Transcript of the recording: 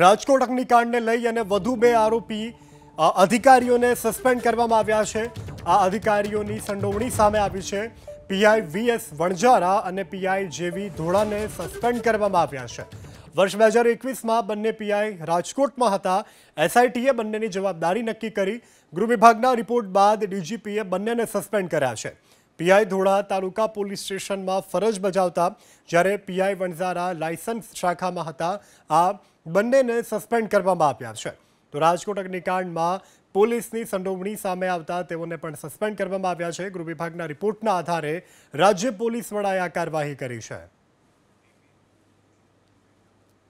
રાજકોટ અગ્નિકાંડને લઈ અને વધુ બે આરોપી અધિકારીઓને સસ્પેન્ડ કરવામાં આવ્યા છે આ અધિકારીઓની સંડોવણી સામે આવી છે પીઆઈ વી એસ વણઝારા અને પીઆઈ જેવી ધોળાને સસ્પેન્ડ કરવામાં આવ્યા છે વર્ષ બે હજાર એકવીસમાં બંને પીઆઈ રાજકોટમાં હતા એસઆઈટીએ બંનેની જવાબદારી નક્કી કરી ગૃહ વિભાગના રિપોર્ટ બાદ ડીજીપીએ બંનેને સસ્પેન્ડ કર્યા છે પીઆઈ ધોળા તાલુકા પોલીસ સ્ટેશનમાં ફરજ બજાવતા જ્યારે પીઆઈ વણઝારા લાયસન્સ શાખામાં હતા આ બંનેને સસ્પેન્ડ કરવામાં આવ્યા છે તો રાજકોટ અગ્નિકાંડમાં પોલીસની સંડોવણી સામે આવતા તેઓને પણ સસ્પેન્ડ કરવામાં આવ્યા છે ગૃહ વિભાગના રિપોર્ટના આધારે રાજ્ય પોલીસ વડાએ આ કાર્યવાહી કરી છે